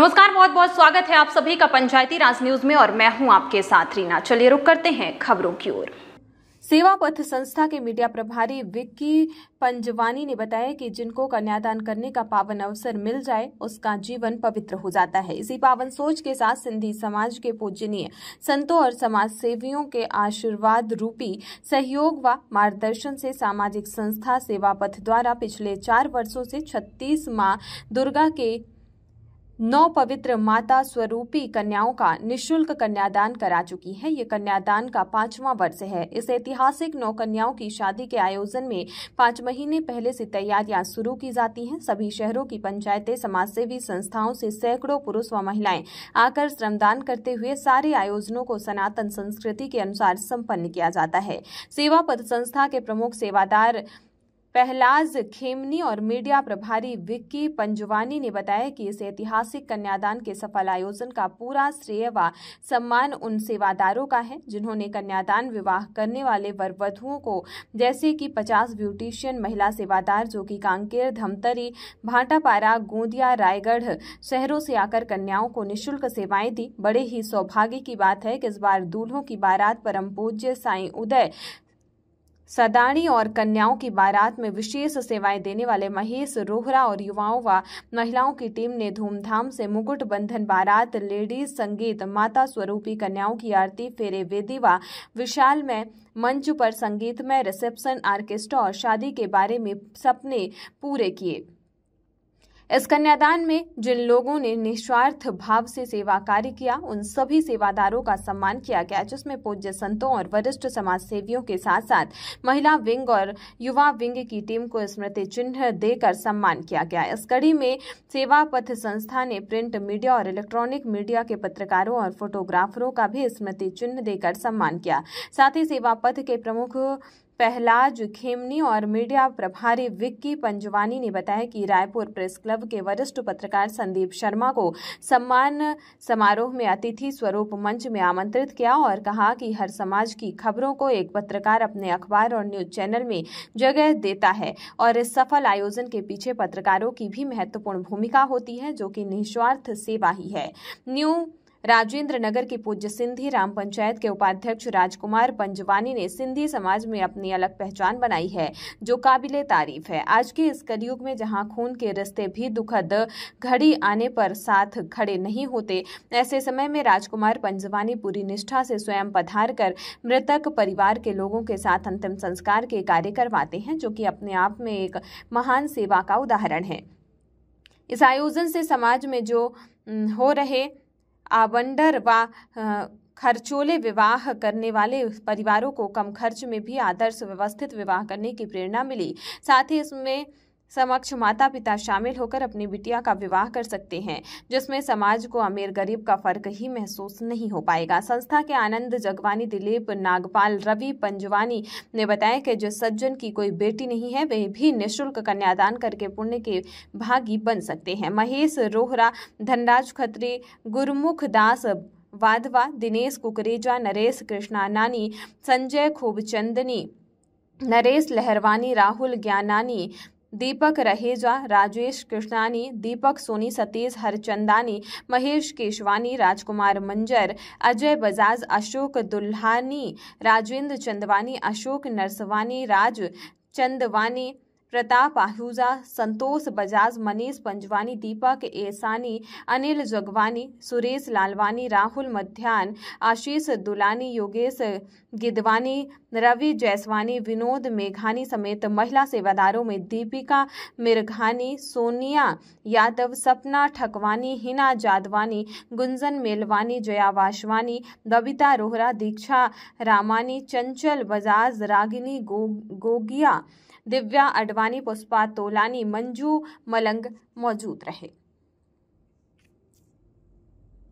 नमस्कार बहुत बहुत स्वागत है आप सभी का पंचायती राज न्यूज में और मैं हूं आपके साथ रीना चलिए रुक करते हैं खबरों की ओर सेवा पथ संस्था के मीडिया प्रभारी विक्की पंजवानी ने बताया कि जिनको कन्यादान करने का पावन अवसर मिल जाए उसका जीवन पवित्र हो जाता है इसी पावन सोच के साथ सिंधी समाज के पूजनीय संतों और समाज सेवियों के आशीर्वाद रूपी सहयोग व मार्गदर्शन से सामाजिक संस्था सेवा पथ द्वारा पिछले चार वर्षों से छत्तीस माँ दुर्गा के नौ पवित्र माता स्वरूपी कन्याओं का निशुल्क कन्यादान करा चुकी है ये कन्यादान का पांचवा वर्ष है इस ऐतिहासिक नौ कन्याओं की शादी के आयोजन में पांच महीने पहले से तैयारियां शुरू की जाती हैं सभी शहरों की पंचायतें समाजसेवी संस्थाओं से सैकड़ों पुरुष व महिलाएं आकर श्रमदान करते हुए सारे आयोजनों को सनातन संस्कृति के अनुसार सम्पन्न किया जाता है सेवा पद संस्था के प्रमुख सेवादार पहलाज खेमनी और मीडिया प्रभारी विक्की पंजवानी ने बताया कि इस ऐतिहासिक कन्यादान के सफल आयोजन का पूरा श्रेय व सम्मान उन सेवादारों का है जिन्होंने कन्यादान विवाह करने वाले वरवधुओं को जैसे कि 50 ब्यूटिशियन महिला सेवादार जो कि कांकेर धमतरी भाटापारा गोंदिया रायगढ़ शहरों से आकर कन्याओं को निःशुल्क सेवाएं दी बड़े ही सौभाग्य की बात है कि इस बार दूल्हों की बारात परम पूज्य साई उदय सदाणी और कन्याओं की बारात में विशेष सेवाएं देने वाले महेश रोहरा और युवाओं व महिलाओं की टीम ने धूमधाम से मुकुट बंधन बारात लेडीज संगीत माता स्वरूपी कन्याओं की आरती फेरे वेदी व विशाल में मंच पर संगीतमय रिसेप्शन आर्केस्ट्रा और शादी के बारे में सपने पूरे किए इस कन्यादान में जिन लोगों ने निस्वार्थ भाव से सेवा कार्य किया उन सभी सेवादारों का सम्मान किया गया जिसमें पूज्य संतों और वरिष्ठ समाज सेवियों के साथ साथ महिला विंग और युवा विंग की टीम को स्मृति चिन्ह देकर सम्मान किया गया इस कड़ी में सेवा पथ संस्था ने प्रिंट मीडिया और इलेक्ट्रॉनिक मीडिया के पत्रकारों और फोटोग्राफरों का भी स्मृति चिन्ह देकर सम्मान किया साथ ही सेवा पथ के प्रमुख पहलाज खेमनी और मीडिया प्रभारी विक्की पंजवानी ने बताया कि रायपुर प्रेस क्लब के वरिष्ठ पत्रकार संदीप शर्मा को सम्मान समारोह में अतिथि स्वरूप मंच में आमंत्रित किया और कहा कि हर समाज की खबरों को एक पत्रकार अपने अखबार और न्यूज चैनल में जगह देता है और इस सफल आयोजन के पीछे पत्रकारों की भी महत्वपूर्ण भूमिका होती है जो कि निस्वार्थ सेवा ही है न्यू राजेंद्र नगर की पूज्य सिंधी राम पंचायत के उपाध्यक्ष राजकुमार पंजवानी ने सिंधी समाज में अपनी अलग पहचान बनाई है जो काबिल तारीफ है आज के इस कलयुग में जहां खून के रिश्ते भी दुखद घड़ी आने पर साथ खड़े नहीं होते ऐसे समय में राजकुमार पंजवानी पूरी निष्ठा से स्वयं पधार कर मृतक परिवार के लोगों के साथ अंतिम संस्कार के कार्य करवाते हैं जो कि अपने आप में एक महान सेवा का उदाहरण है इस आयोजन से समाज में जो हो रहे आवंडर व खर्चोले विवाह करने वाले परिवारों को कम खर्च में भी आदर्श व्यवस्थित विवाह करने की प्रेरणा मिली साथ ही इसमें समक्ष माता पिता शामिल होकर अपनी बिटिया का विवाह कर सकते हैं जिसमें समाज को अमीर गरीब का फर्क ही महसूस नहीं हो पाएगा संस्था के आनंद जगवानी दिलीप नागपाल रवि पंजवानी ने बताया कि जो सज्जन की कोई बेटी नहीं है वे भी निःशुल्क कन्यादान करके पुण्य के भागी बन सकते हैं महेश रोहरा धनराज खत्री गुरमुख दास वाधवा दिनेश कुकरेजा नरेश नानी संजय खूबचंदनी नरेश लहरवानी राहुल ज्ञानानी दीपक रहेजा राजेश कृष्णानी दीपक सोनी सतीश हरचंदानी महेश केशवानी राजकुमार मंजर अजय बजाज अशोक दुल्हानी राजेंद्र चंदवानी अशोक नरसवानी राज चंदवानी प्रताप आहूजा संतोष बजाज मनीष पंजवानी दीपक एसानी अनिल जगवानी सुरेश लालवानी राहुल मध्यान आशीष दुलानी योगेश गिदवानी रवि जयसवानी विनोद मेघानी समेत महिला सेवादारों में दीपिका मिर्घानी सोनिया यादव सपना ठकवानी हिना जादवानी गुंजन मेलवानी जया वासवानी बबिता रोहरा दीक्षा रामानी चंचल बजाज रागिनी गो, गोगिया दिव्या अडवा वानी पुष्पा तोलानी मंजू मलंग मौजूद रहे